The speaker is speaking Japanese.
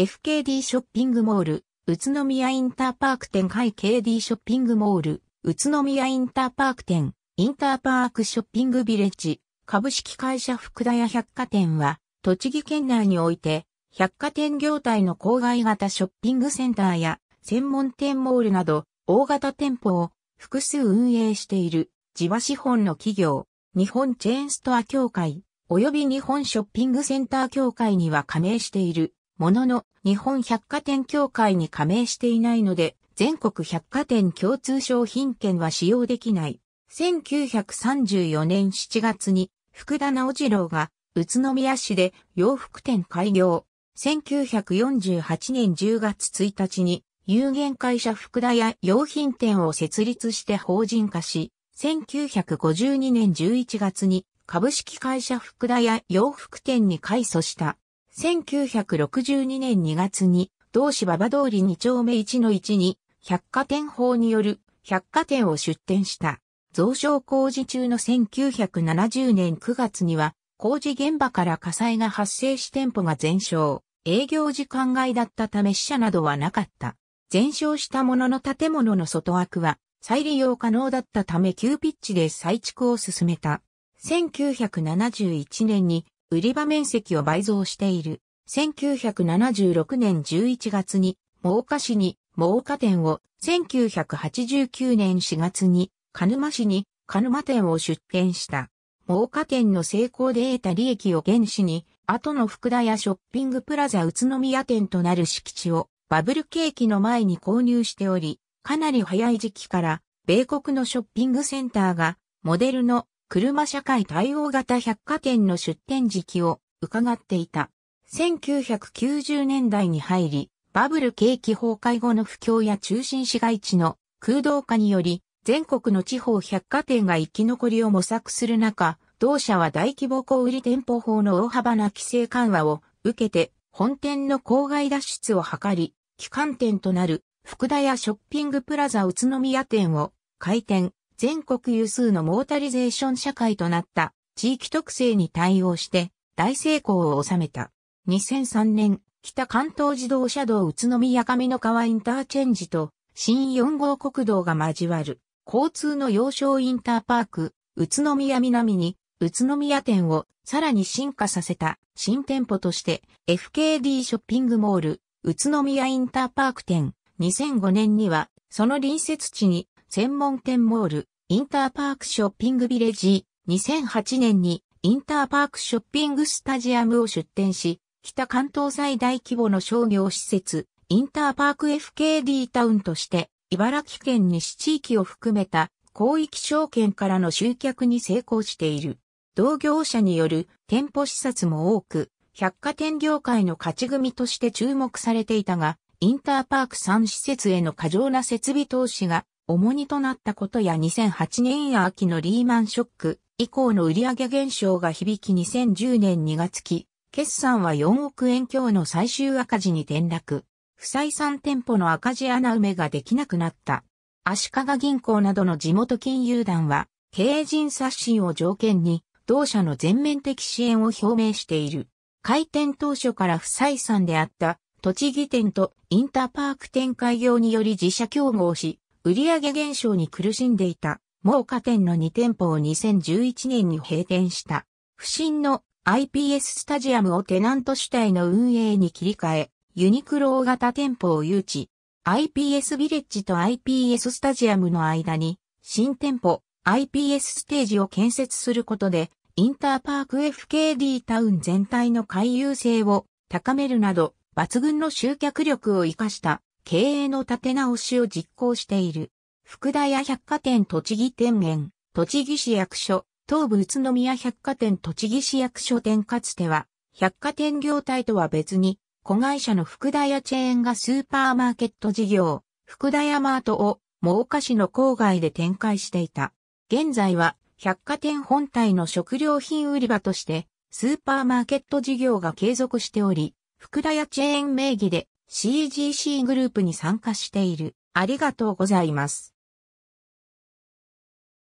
FKD ショッピングモール、宇都宮インターパーク店海 KD ショッピングモール、宇都宮インターパーク店、インターパークショッピングビレッジ、株式会社福田屋百貨店は、栃木県内において、百貨店業態の郊外型ショッピングセンターや、専門店モールなど、大型店舗を複数運営している、地場資本の企業、日本チェーンストア協会、及び日本ショッピングセンター協会には加盟している。ものの、日本百貨店協会に加盟していないので、全国百貨店共通商品券は使用できない。1934年7月に、福田直次郎が、宇都宮市で洋服店開業。1948年10月1日に、有限会社福田屋用品店を設立して法人化し、1952年11月に株式会社福田屋洋服店に改祖した。1962年2月に、同市馬場通り2丁目1の1に、百貨店法による百貨店を出店した。増床工事中の1970年9月には、工事現場から火災が発生し店舗が全焼。営業時間外だったため死者などはなかった。全焼したものの建物の外枠は再利用可能だったため急ピッチで再築を進めた。1971年に売り場面積を倍増している。1976年11月に、真岡市に真岡店を、1989年4月に、鹿沼市に鹿沼店を出店した。真岡店の成功で得た利益を原資に、後の福田屋ショッピングプラザ宇都宮店となる敷地をバブル景気の前に購入しており、かなり早い時期から米国のショッピングセンターがモデルの車社会対応型百貨店の出店時期を伺っていた。1990年代に入り、バブル景気崩壊後の不況や中心市街地の空洞化により、全国の地方百貨店が生き残りを模索する中、同社は大規模小売店舗法の大幅な規制緩和を受けて、本店の郊外脱出を図り、機関店となる福田屋ショッピングプラザ宇都宮店を開店、全国有数のモータリゼーション社会となった地域特性に対応して大成功を収めた。2003年、北関東自動車道宇都宮上の川インターチェンジと新4号国道が交わる交通の要衝インターパーク宇都宮南に宇都宮店をさらに進化させた新店舗として FKD ショッピングモール宇都宮インターパーク店2005年にはその隣接地に専門店モール、インターパークショッピングビレッジ、2008年にインターパークショッピングスタジアムを出店し、北関東最大規模の商業施設、インターパーク FKD タウンとして、茨城県西地域を含めた広域証券からの集客に成功している。同業者による店舗視察も多く、百貨店業界の勝ち組として注目されていたが、インターパーク3施設への過剰な設備投資が重荷となったことや2008年秋のリーマンショック以降の売上減少が響き2010年2月期、決算は4億円強の最終赤字に転落。不採算店舗の赤字穴埋めができなくなった。足利銀行などの地元金融団は、経営陣刷新を条件に、同社の全面的支援を表明している。開店当初から不採算であった、栃木店とインターパーク展開業により自社競合し、売上減少に苦しんでいた、猛火店の2店舗を2011年に閉店した。不振の IPS スタジアムをテナント主体の運営に切り替え、ユニクロ大型店舗を誘致。IPS ビレッジと IPS スタジアムの間に、新店舗 IPS ステージを建設することで、インターパーク FKD タウン全体の回遊性を高めるなど、抜群の集客力を活かした経営の立て直しを実行している。福田屋百貨店栃木店園、栃木市役所、東武宇都宮百貨店栃木市役所店かつては、百貨店業態とは別に、子会社の福田屋チェーンがスーパーマーケット事業、福田屋マートを、真岡市の郊外で展開していた。現在は、百貨店本体の食料品売り場として、スーパーマーケット事業が継続しており、福田屋チェーン名義で CGC グループに参加している。ありがとうございます。